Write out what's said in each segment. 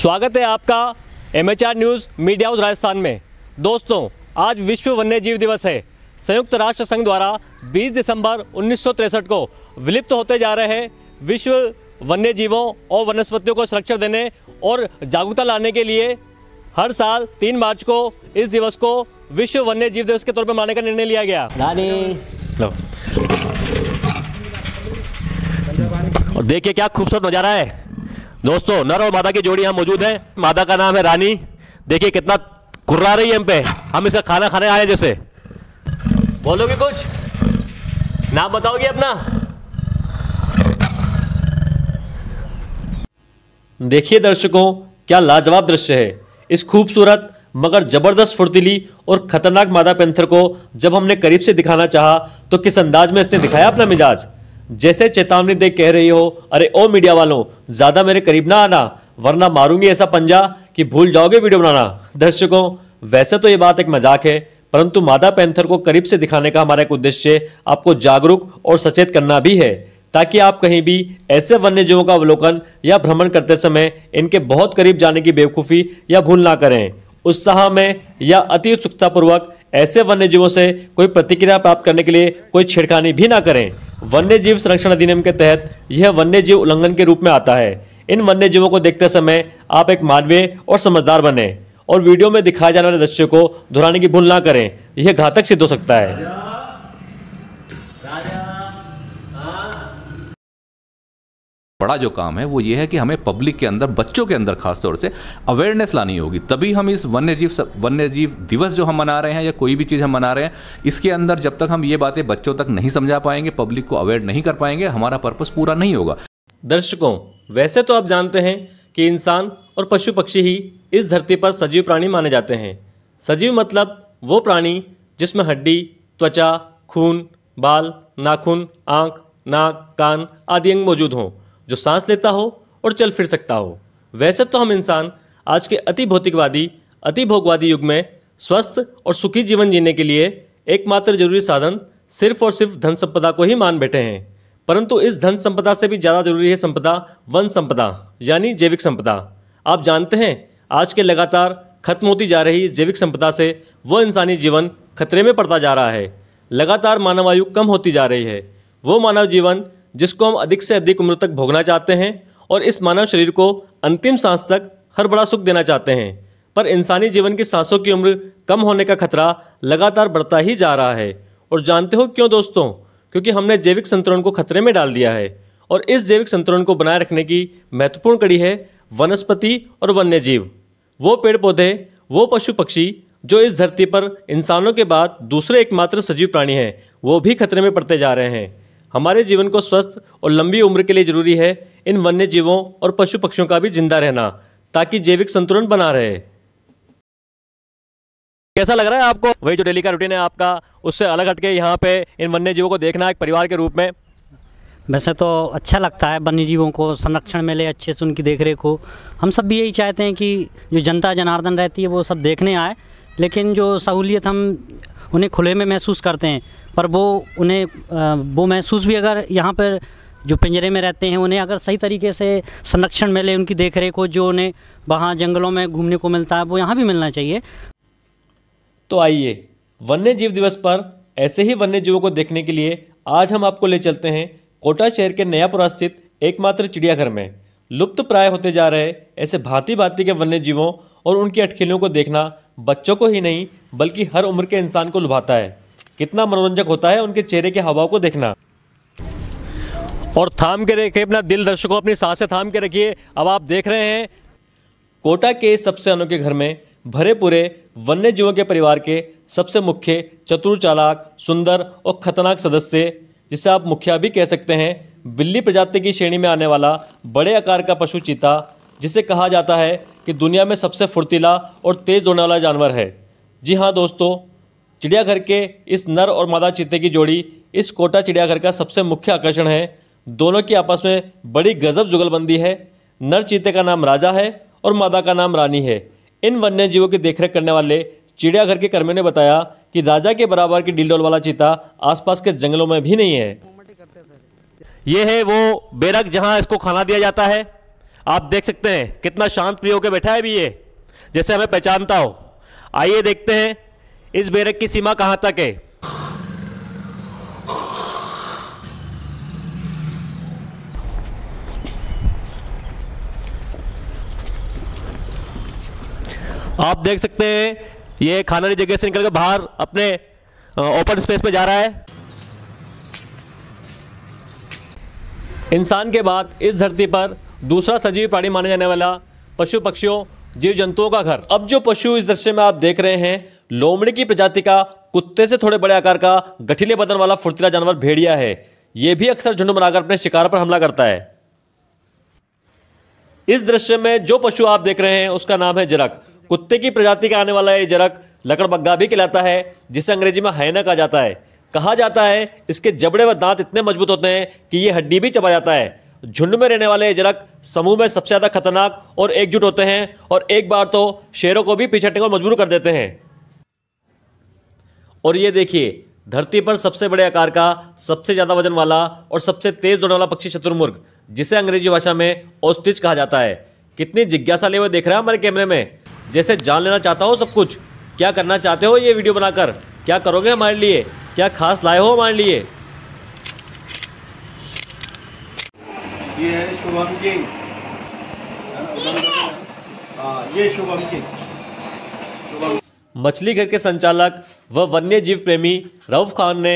स्वागत है आपका M news media house Rajasthan में दोस्तों आज विश्व वन्यजीव दिवस है संयुक्त राष्ट्र संघ द्वारा 20 दिसंबर उन्नीस को विलुप्त होते जा रहे विश्व वन्यजीवों और वनस्पतियों को सुरक्षा देने और जागरूकता लाने के लिए हर साल 3 मार्च को इस दिवस को विश्व वन्यजीव दिवस के तौर पर मनाने का निर्णय लिया गया और देखिए क्या खूबसूरत नज़ारा है दोस्तों नर और मादा की जोड़ी यहाँ मौजूद है मादा का नाम है रानी देखिए कितना कुर्रा रही है हम पे हम इसका खाना खाने आए जैसे बोलोगे कुछ नाम बताओगे अपना देखिए दर्शकों क्या लाजवाब दृश्य है इस खूबसूरत मगर ज़बरदस्त फुर्तीली और ख़तरनाक मादा पेंथर को जब हमने करीब से दिखाना चाहा तो किस अंदाज में इसने दिखाया अपना मिजाज जैसे चेतावनी दे कह रही हो अरे ओ मीडिया वालों ज़्यादा मेरे करीब ना आना वरना मारूंगी ऐसा पंजा कि भूल जाओगे वीडियो बनाना दर्शकों वैसे तो ये बात एक मजाक है परंतु मादा पैंथर को करीब से दिखाने का हमारा एक उद्देश्य आपको जागरूक और सचेत करना भी है ताकि आप कहीं भी ऐसे वन्य जीवों का अवलोकन या भ्रमण करते समय इनके बहुत करीब जाने की बेवकूफ़ी या भूल ना करें उत्साह में या अति उत्सुकतापूर्वक ऐसे जीवों से कोई प्रतिक्रिया प्राप्त करने के लिए कोई छिड़कानी भी ना करें वन्य जीव संरक्षण अधिनियम के तहत यह वन्य जीव उल्लंघन के रूप में आता है इन वन्य जीवों को देखते समय आप एक मानवीय और समझदार बने और वीडियो में दिखाए जाने वाले दृश्य को दोहराने की भूल ना करें यह घातक सिद्ध हो सकता है बड़ा जो काम है वो ये है कि हमें पब्लिक के अंदर बच्चों के अंदर खासतौर से अवेयरनेस लानी होगी तभी हम इस वन्य जीव वन्य जीव दिवस जो हम मना रहे हैं या कोई भी चीज़ हम मना रहे हैं इसके अंदर जब तक हम ये बातें बच्चों तक नहीं समझा पाएंगे पब्लिक को अवेयर नहीं कर पाएंगे हमारा पर्पज़ पूरा नहीं होगा दर्शकों वैसे तो आप जानते हैं कि इंसान और पशु पक्षी ही इस धरती पर सजीव प्राणी माने जाते हैं सजीव मतलब वो प्राणी जिसमें हड्डी त्वचा खून बाल नाखून आँख नाक कान आदि अंग मौजूद हों जो सांस लेता हो और चल फिर सकता हो वैसे तो हम इंसान आज के अति भौतिकवादी अति भोगवादी युग में स्वस्थ और सुखी जीवन जीने के लिए एकमात्र जरूरी साधन सिर्फ और सिर्फ धन संपदा को ही मान बैठे हैं परंतु इस धन संपदा से भी ज़्यादा जरूरी है संपदा वन संपदा यानी जैविक संपदा आप जानते हैं आज के लगातार खत्म होती जा रही इस जैविक संपदा से वह इंसानी जीवन खतरे में पड़ता जा रहा है लगातार मानवायु कम होती जा रही है वो मानव जीवन जिसको हम अधिक से अधिक उम्र तक भोगना चाहते हैं और इस मानव शरीर को अंतिम सांस तक हर बड़ा सुख देना चाहते हैं पर इंसानी जीवन की सांसों की उम्र कम होने का खतरा लगातार बढ़ता ही जा रहा है और जानते हो क्यों दोस्तों क्योंकि हमने जैविक संतुलन को खतरे में डाल दिया है और इस जैविक संतुलन को बनाए रखने की महत्वपूर्ण कड़ी है वनस्पति और वन्य जीव वो पेड़ पौधे वो पशु पक्षी जो इस धरती पर इंसानों के बाद दूसरे एकमात्र सजीव प्राणी हैं वो भी खतरे में पड़ते जा रहे हैं हमारे जीवन को स्वस्थ और लंबी उम्र के लिए जरूरी है इन वन्य जीवों और पशु पक्षियों का भी जिंदा रहना ताकि जैविक संतुलन बना रहे कैसा लग रहा है आपको वही जो डेली का रूटीन है आपका उससे अलग हटके यहाँ पे इन वन्य जीवों को देखना एक परिवार के रूप में वैसे तो अच्छा लगता है वन्य जीवों को संरक्षण मिले अच्छे से उनकी देख हो हम सब भी यही चाहते हैं कि जो जनता जनार्दन रहती है वो सब देखने आए लेकिन जो सहूलियत हम उन्हें खुले में महसूस करते हैं पर वो उन्हें वो महसूस भी अगर यहाँ पर जो पिंजरे में रहते हैं उन्हें अगर सही तरीके से संरक्षण मिले उनकी देख रेख हो जो उन्हें वहाँ जंगलों में घूमने को मिलता है वो यहाँ भी मिलना चाहिए तो आइए वन्य जीव दिवस पर ऐसे ही वन्य जीवों को देखने के लिए आज हम आपको ले चलते हैं कोटा शहर के नयापुरा स्थित एकमात्र चिड़ियाघर में लुप्त प्राय होते जा रहे ऐसे भांति भांति के वन्य जीवों और उनकी अटखेलियों को देखना बच्चों को ही नहीं बल्कि हर उम्र के इंसान को लुभाता है कितना मनोरंजक होता है उनके चेहरे के हवाओं को देखना और थाम के रखिए अपना दिल दर्शकों अपनी सांसें थाम के रखिए अब आप देख रहे हैं कोटा के सबसे अनोखे घर में भरे पूरे वन्य जीवों के परिवार के सबसे मुख्य चतुर चालाक सुंदर और खतरनाक सदस्य जिसे आप मुखिया भी कह सकते हैं बिल्ली प्रजाति की श्रेणी में आने वाला बड़े आकार का पशु चीता जिसे कहा जाता है कि दुनिया में सबसे फुर्तीला और तेज़ दौड़ने वाला जानवर है जी हाँ दोस्तों चिड़ियाघर के इस नर और मादा चीते की जोड़ी इस कोटा चिड़ियाघर का सबसे मुख्य आकर्षण है दोनों की आपस में बड़ी गजब जुगलबंदी है नर चीते का नाम राजा है और मादा का नाम रानी है इन वन्य जीवों की देखरेख करने वाले चिड़ियाघर के कर्मियों ने बताया कि राजा के बराबर की डिलडोल वाला चीता आसपास के जंगलों में भी नहीं है ये है वो बेरक जहाँ इसको खाना दिया जाता है आप देख सकते हैं कितना शांत प्रिय होकर बैठा है भी ये जैसे हमें पहचानता हो आइए देखते हैं इस बेरक की सीमा कहां तक है आप देख सकते हैं ये खानारी जगह से निकलकर बाहर अपने ओपन स्पेस पे जा रहा है इंसान के बाद इस धरती पर दूसरा सजीव प्राणी माना जाने वाला पशु पक्षियों जीव जंतुओं का घर अब जो पशु इस दृश्य में आप देख रहे हैं लोमड़ी की प्रजाति का कुत्ते से थोड़े बड़े आकार का गठिले बदन वाला फुर्तीला जानवर भेड़िया है ये भी अक्सर झुंड बनाकर अपने शिकार पर हमला करता है इस दृश्य में जो पशु आप देख रहे हैं उसका नाम है जरक कुत्ते की प्रजाति का आने वाला ये जरक लकड़बग्गा भी कहलाता है जिसे अंग्रेजी में हैना कहा जाता है कहा जाता है इसके जबड़े व दांत इतने मजबूत होते हैं कि ये हड्डी भी चबा जाता है झुंड में रहने वाले अजरक समूह में सबसे ज़्यादा खतरनाक और एकजुट होते हैं और एक बार तो शेरों को भी पिछड़ने को मजबूर कर देते हैं और ये देखिए धरती पर सबसे बड़े आकार का सबसे ज़्यादा वजन वाला और सबसे तेज़ दौड़ने वाला पक्षी शत्रुमुर्ग जिसे अंग्रेजी भाषा में ओस्टिच कहा जाता है कितनी जिज्ञासा ले हुए देख रहा है हमारे कैमरे में जैसे जान लेना चाहता हो सब कुछ क्या करना चाहते हो ये वीडियो बनाकर क्या करोगे हमारे लिए क्या खास लाए हो हमारे लिए ये है शुभम किंग हाँ, ये शुभम किंग मछली घर के संचालक व वन्य जीव प्रेमी रऊफ खान ने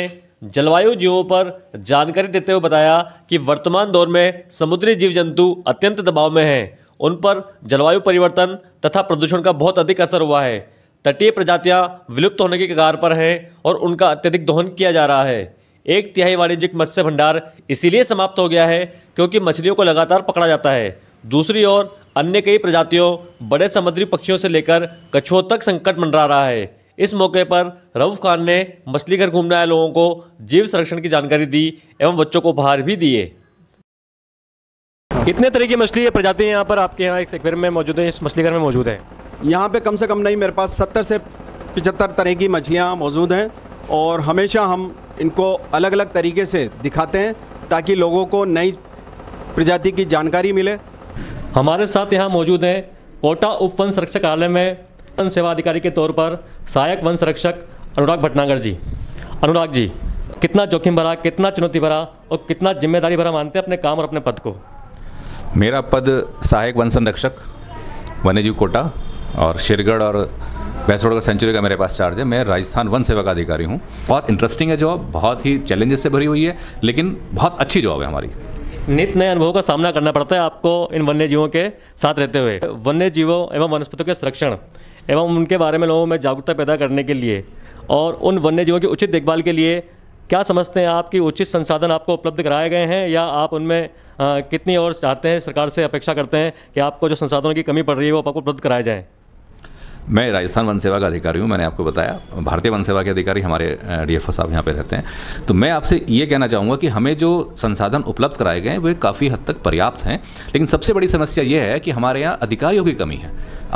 जलवायु जीवों पर जानकारी देते हुए बताया कि वर्तमान दौर में समुद्री जीव जंतु अत्यंत दबाव में हैं उन पर जलवायु परिवर्तन तथा प्रदूषण का बहुत अधिक असर हुआ है तटीय प्रजातियां विलुप्त होने के कगार पर हैं और उनका अत्यधिक दोहन किया जा रहा है एक तिहाई वाणिज्यिक मत्स्य भंडार इसीलिए समाप्त हो गया है क्योंकि मछलियों को लगातार पकड़ा जाता है दूसरी ओर अन्य कई प्रजातियों बड़े समुद्री पक्षियों से लेकर कछुओं तक संकट मंडरा रहा है इस मौके पर रऊफ खान ने मछली घर घूमने आए लोगों को जीव संरक्षण की जानकारी दी एवं बच्चों को उपहार भी दिए कितने तरह की मछली प्रजातियाँ यहाँ पर आपके यहाँ एक एक्वेरियम में मौजूद है इस मछली घर में मौजूद है यहाँ पे कम से कम नहीं मेरे पास सत्तर से पचहत्तर तरह की मछलियाँ मौजूद हैं और हमेशा हम इनको अलग अलग तरीके से दिखाते हैं ताकि लोगों को नई प्रजाति की जानकारी मिले हमारे साथ यहाँ मौजूद हैं कोटा उप वन संरक्षकालय में वन सेवा अधिकारी के तौर पर सहायक वन संरक्षक अनुराग भटनागर जी अनुराग जी कितना जोखिम भरा कितना चुनौती भरा और कितना जिम्मेदारी भरा मानते हैं अपने काम और अपने पद को मेरा पद सहायक वन संरक्षक वन्यजीव कोटा और शेरगढ़ और का सेंचुरी का मेरे पास चार्ज है मैं राजस्थान वन सेवा का अधिकारी हूँ बहुत इंटरेस्टिंग है जॉब बहुत ही चैलेंजेस से भरी हुई है लेकिन बहुत अच्छी जॉब है हमारी नित नए अनुभवों का सामना करना पड़ता है आपको इन वन्य जीवों के साथ रहते हुए वन्य जीवों एवं वनस्पतियों के संरक्षण एवं उनके बारे में लोगों में जागरूकता पैदा करने के लिए और उन वन्य जीवों की उचित देखभाल के लिए क्या समझते हैं आपकी उचित संसाधन आपको उपलब्ध कराए गए हैं या आप उनमें कितनी और चाहते हैं सरकार से अपेक्षा करते हैं कि आपको जो संसाधनों की कमी पड़ रही है वो आपको उपलब्ध कराए जाएँ मैं राजस्थान वन सेवा का अधिकारी हूँ मैंने आपको बताया भारतीय वन सेवा के अधिकारी हमारे डीएफओ साहब यहाँ पे रहते हैं तो मैं आपसे ये कहना चाहूँगा कि हमें जो संसाधन उपलब्ध कराए गए हैं वे काफ़ी हद तक पर्याप्त हैं लेकिन सबसे बड़ी समस्या ये है कि हमारे यहाँ अधिकारियों की कमी है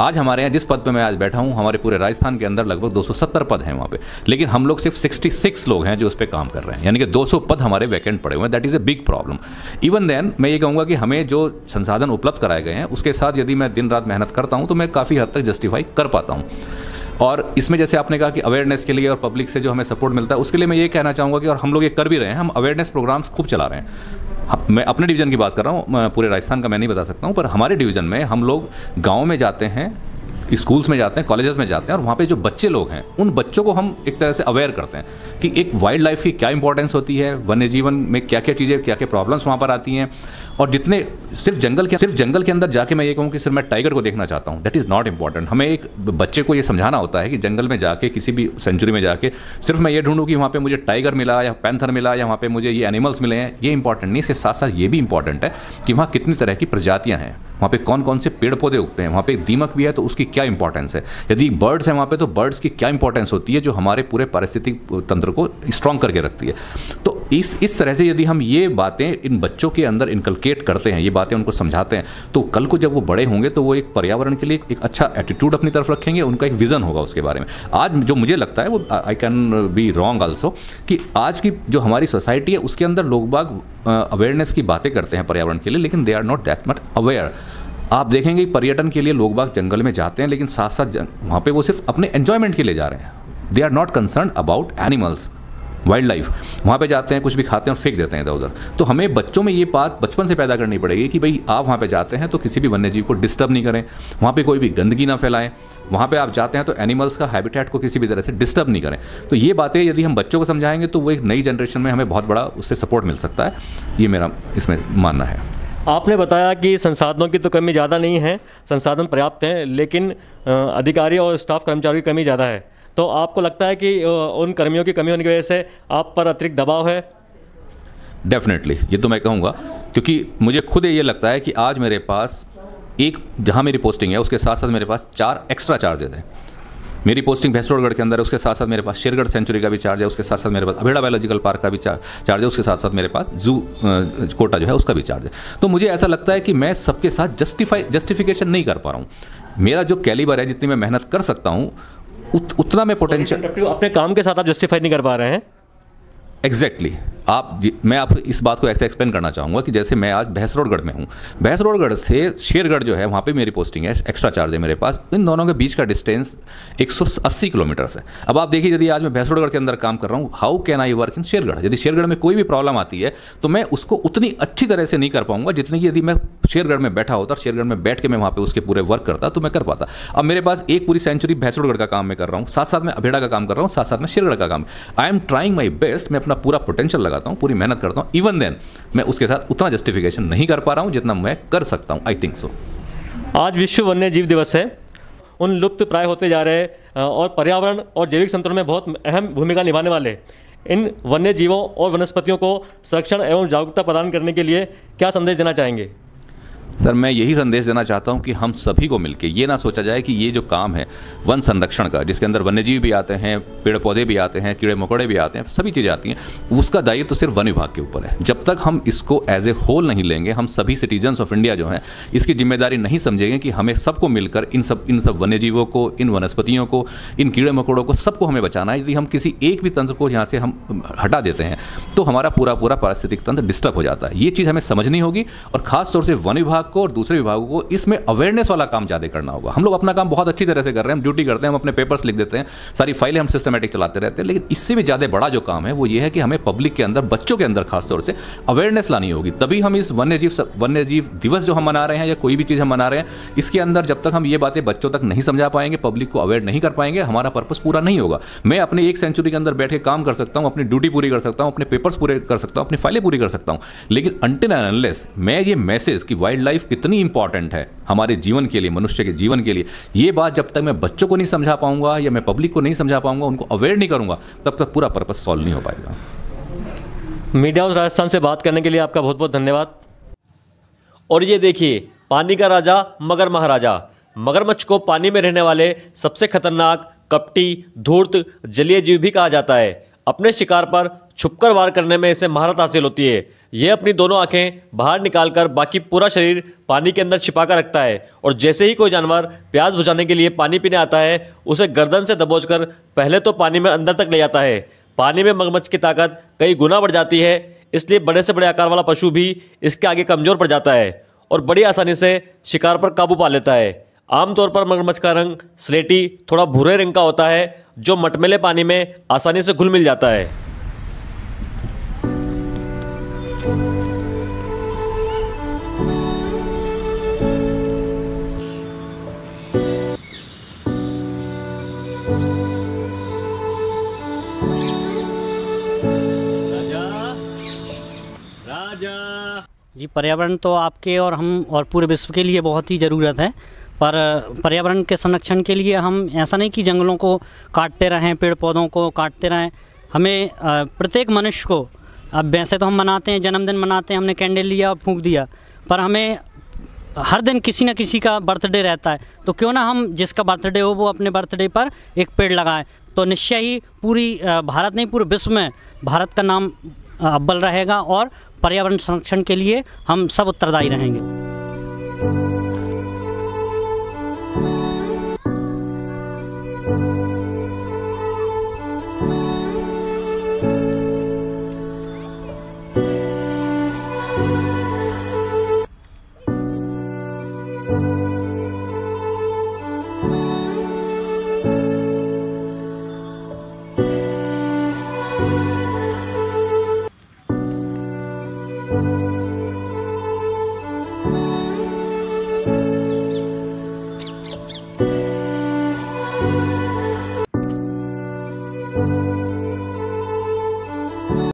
आज हमारे यहाँ जिस पद पर मैं आज बैठा हूँ हमारे पूरे राजस्थान के अंदर लगभग दो पद हैं वहाँ पर लेकिन हम लोग सिर्फ सिक्सटी लोग हैं जो उस पर काम कर रहे हैं यानी कि दो पद हमारे वैकेंट पड़े हुए हैं that is a big problem even then मैं ये कहूँगा कि हमें जो संसाधन उपलब्ध कराए गए हैं उसके साथ यदि मैं दिन रात मेहनत करता हूँ तो मैं काफ़ी हद तक जस्टिफाई कर पाता पाता हूँ और इसमें जैसे आपने कहा कि अवेयरनेस के लिए और पब्लिक से जो हमें सपोर्ट मिलता है उसके लिए मैं ये कहना चाहूँगा कि और हम लोग ये कर भी रहे हैं हम अवेयरनेस प्रोग्राम्स खूब चला रहे हैं हाँ, मैं अपने डिवीज़न की बात कर रहा हूँ पूरे राजस्थान का मैं नहीं बता सकता हूँ पर हमारे डिवीज़न में हम लोग गाँव में जाते हैं स्कूल्स में जाते हैं कॉलेजेस में जाते हैं और वहाँ पे जो बच्चे लोग हैं उन बच्चों को हम एक तरह से अवेयर करते हैं कि एक वाइल्ड लाइफ की क्या इंपॉर्टेंस होती है वन्य जीवन में क्या क्या चीज़ें क्या क्या प्रॉब्लम्स वहाँ पर आती हैं और जितने सिर्फ जंगल के सिर्फ जंगल के अंदर जाके मैं ये कहूँ कि सिर्फ मैं टाइगर को देखना चाहता हूँ दैट इज़ नॉट इंपॉर्टेंट हमें एक बच्चे को ये समझाना होता है कि जंगल में जाके किसी भी सेंचुरी में जाके सिर्फ मैं ये ढूंढूँ कि वहाँ पर मुझे टाइगर मिला या पैंथर मिला या वहाँ पर मुझे ये एनिमल्स मिले हैं ये इंपॉर्टेंट नहीं इसके साथ साथ ये भी इंपॉर्टेंट है कि वहाँ कितनी तरह की प्रजातियाँ हैं वहाँ पे कौन कौन से पेड़ पौधे उगते हैं वहाँ पे दीमक भी है तो उसकी क्या इंपॉर्टेंस है यदि बर्ड्स हैं वहाँ पे तो बर्ड्स की क्या इंपॉर्टेंस होती है जो हमारे पूरे पारिस्थितिक तंत्र को स्ट्रॉन्ग करके रखती है तो इस इस तरह से यदि हम ये बातें इन बच्चों के अंदर इनकलकेट करते हैं ये बातें उनको समझाते हैं तो कल को जब वो बड़े होंगे तो वो एक पर्यावरण के लिए एक अच्छा एटीट्यूड अपनी तरफ रखेंगे उनका एक विज़न होगा उसके बारे में आज जो मुझे लगता है वो I can be wrong also कि आज की जो हमारी सोसाइटी है उसके अंदर लोग बाग अवेयरनेस की बातें करते हैं पर्यावरण के लिए लेकिन they are not that much aware आप देखेंगे पर्यटन के लिए लोग बाग जंगल में जाते हैं लेकिन साथ साथ वहाँ पे वो सिर्फ अपने एन्जॉयमेंट के लिए जा रहे हैं they are not concern about animals wildlife वहाँ पे जाते हैं कुछ भी खाते हैं और फेंक देते हैं इधर उधर तो हमें बच्चों में ये बात बचपन से पैदा करनी पड़ेगी कि भाई आप वहाँ पे जाते हैं तो किसी भी वन्य जीव को डिस्टर्ब नहीं करें वहाँ पे कोई भी गंदगी ना फैलाएं वहाँ पे आप जाते हैं तो एनिमल्स का हैबिटेट को किसी भी तरह से डिस्टर्ब नहीं करें तो ये बातें यदि हम बच्चों को समझाएंगे तो वो एक नई जनरेशन में हमें बहुत बड़ा उससे सपोर्ट मिल सकता है ये मेरा इसमें मानना है आपने बताया कि संसाधनों की तो कमी ज़्यादा नहीं है संसाधन पर्याप्त हैं लेकिन अधिकारी और स्टाफ कर्मचारियों की कमी ज़्यादा है तो आपको लगता है कि उन कर्मियों की कमी होने की वजह से आप पर अतिरिक्त दबाव है डेफिनेटली ये तो मैं कहूँगा क्योंकि मुझे खुद ये लगता है कि आज मेरे पास एक जहाँ मेरी पोस्टिंग है उसके साथ साथ मेरे पास चार एक्स्ट्रा चार्जेज हैं मेरी पोस्टिंग भैसरोडगढ़ के अंदर है उसके साथ साथ मेरे पास शेरगढ़ सेंचुरी का भी चार्ज है उसके साथ साथ मेरे पास अभेड़ा बायोलॉजिकल पार्क का भी चार्ज है उसके साथ साथ मेरे पास जू कोटा जो है उसका भी चार्ज है तो मुझे ऐसा लगता है कि मैं सबके साथ जस्टिफाई जस्टिफिकेशन नहीं कर पा रहा हूँ मेरा जो कैलिबर है जितनी मैं मेहनत कर सकता हूँ उत, उतना मैं पोटेंशियल अपने काम के साथ आप जस्टिफाई नहीं कर पा रहे हैं एग्जैक्टली exactly. आप मैं आपको इस बात को ऐसे एक्सप्लेन करना चाहूँगा कि जैसे मैं आज भैंसरोडगढ़ में हूँ भैंसरोडगढ़ से शेरगढ़ जो है वहाँ पे मेरी पोस्टिंग है एक्स्ट्रा चार्ज है मेरे पास इन दोनों के बीच का डिस्टेंस 180 किलोमीटर है अब आप देखिए यदि आज मैं भैंसरोडगढ़ के अंदर काम कर रहा हूँ how can I work in Shergarh यदि शेरगढ़ में कोई भी प्रॉब्लम आती है तो मैं उसको उतनी अच्छी तरह से नहीं कर पाऊंगा जितनी कि यदि मैं शेरगढ़ में बैठा होता और शेरगढ़ में बैठ के मैं वहाँ पर उसके पूरे वर्क करता तो मैं कर पाता अब मेरे पास एक पूरी सेंचुरी भैंसरोडगढ़ का काम मैं कर रहा हूँ साथ साथ में अभेड़ा का काम कर रहा हूँ साथ साथ में शेरगढ़ का काम I am trying my best मैं अपना पूरा पोटेंशियल लगा लगाता हूँ पूरी मेहनत करता हूँ इवन देन मैं उसके साथ उतना जस्टिफिकेशन नहीं कर पा रहा हूँ जितना मैं कर सकता हूँ आई थिंक सो आज विश्व वन्य जीव दिवस है उन लुप्त प्राय होते जा रहे और पर्यावरण और जैविक संतुलन में बहुत अहम भूमिका निभाने वाले इन वन्य जीवों और वनस्पतियों को संरक्षण एवं जागरूकता प्रदान करने के लिए क्या संदेश देना चाहेंगे सर मैं यही संदेश देना चाहता हूं कि हम सभी को मिलकर ये ना सोचा जाए कि ये जो काम है वन संरक्षण का जिसके अंदर वन्यजीव भी आते हैं पेड़ पौधे भी आते हैं कीड़े मकोड़े भी आते हैं सभी चीज़ें आती हैं उसका दायित्व तो सिर्फ वन विभाग के ऊपर है जब तक हम इसको एज ए होल नहीं लेंगे हम सभी सिटीजन्स ऑफ इंडिया जो हैं इसकी जिम्मेदारी नहीं समझेंगे कि हमें सबको मिलकर इन सब इन सब वन्यजीवों को इन वनस्पतियों को इन कीड़े मकोड़ों को सबको हमें बचाना है यदि हम किसी एक भी तंत्र को यहाँ से हम हटा देते हैं तो हमारा पूरा पूरा पारिस्थितिक तंत्र डिस्टर्ब हो जाता है ये चीज़ हमें समझनी होगी और खासतौर से वन विभाग विभाग को और दूसरे विभागों को इसमें अवेयरनेस वाला काम ज़्यादा करना होगा हम लोग अपना काम बहुत अच्छी तरह से कर रहे हैं हम ड्यूटी करते हैं हम अपने पेपर्स लिख देते हैं सारी फाइलें हम सिस्टमेटिक चलाते रहते हैं लेकिन इससे भी ज़्यादा बड़ा जो काम है वो ये है कि हमें पब्लिक के अंदर बच्चों के अंदर खासतौर से अवेयरनेस लानी होगी तभी हम इस वन्य जीव वन्य जीव दिवस जो हम मना रहे हैं या कोई भी चीज़ हम मना रहे हैं इसके अंदर जब तक हम ये बातें बच्चों तक नहीं समझा पाएंगे पब्लिक को अवेयर नहीं कर पाएंगे हमारा पर्पज़ पूरा नहीं होगा मैं अपने एक सेंचुरी के अंदर बैठ के काम कर सकता हूँ अपनी ड्यूटी पूरी कर सकता हूँ अपने पेपर्स पूरे कर सकता हूँ अपनी फाइलें पूरी कर सकता हूँ लेकिन अनटिल एनलेस मैं ये मैसेज कि वाइल्ड लाइफ लाइफ कितनी इंपॉर्टेंट है हमारे जीवन के लिए मनुष्य के जीवन के लिए ये बात जब तक मैं बच्चों को नहीं समझा पाऊंगा या मैं पब्लिक को नहीं समझा पाऊंगा उनको अवेयर नहीं करूंगा तब तक पूरा पर्पज़ सॉल्व नहीं हो पाएगा मीडिया हाउस राजस्थान से बात करने के लिए आपका बहुत बहुत धन्यवाद और ये देखिए पानी का राजा मगर महाराजा मगरमच्छ को पानी में रहने वाले सबसे खतरनाक कपटी धूर्त जलीय जीव भी कहा जाता है अपने शिकार पर छुपकर वार करने में इसे महारत हासिल होती है यह अपनी दोनों आंखें बाहर निकालकर बाकी पूरा शरीर पानी के अंदर छिपा कर रखता है और जैसे ही कोई जानवर प्याज बुझाने के लिए पानी पीने आता है उसे गर्दन से कर पहले तो पानी में अंदर तक ले जाता है पानी में मगरमच्छ की ताकत कई गुना बढ़ जाती है इसलिए बड़े से बड़े आकार वाला पशु भी इसके आगे कमज़ोर पड़ जाता है और बड़ी आसानी से शिकार पर काबू पा लेता है आमतौर पर मगरमच्छ का रंग स्लेटी थोड़ा भूरे रंग का होता है जो मटमेले पानी में आसानी से घुल मिल जाता है जी पर्यावरण तो आपके और हम और पूरे विश्व के लिए बहुत ही ज़रूरत है पर पर्यावरण के संरक्षण के लिए हम ऐसा नहीं कि जंगलों को काटते रहें पेड़ पौधों को काटते रहें हमें प्रत्येक मनुष्य को अब वैसे तो हम मनाते हैं जन्मदिन मनाते हैं हमने कैंडल लिया और फूँक दिया पर हमें हर दिन किसी न किसी का बर्थडे रहता है तो क्यों ना हम जिसका बर्थडे हो वो अपने बर्थडे पर एक पेड़ लगाएं तो निश्चय ही पूरी भारत नहीं पूरे विश्व में भारत का नाम अब्बल रहेगा और पर्यावरण संरक्षण के लिए हम सब उत्तरदायी रहेंगे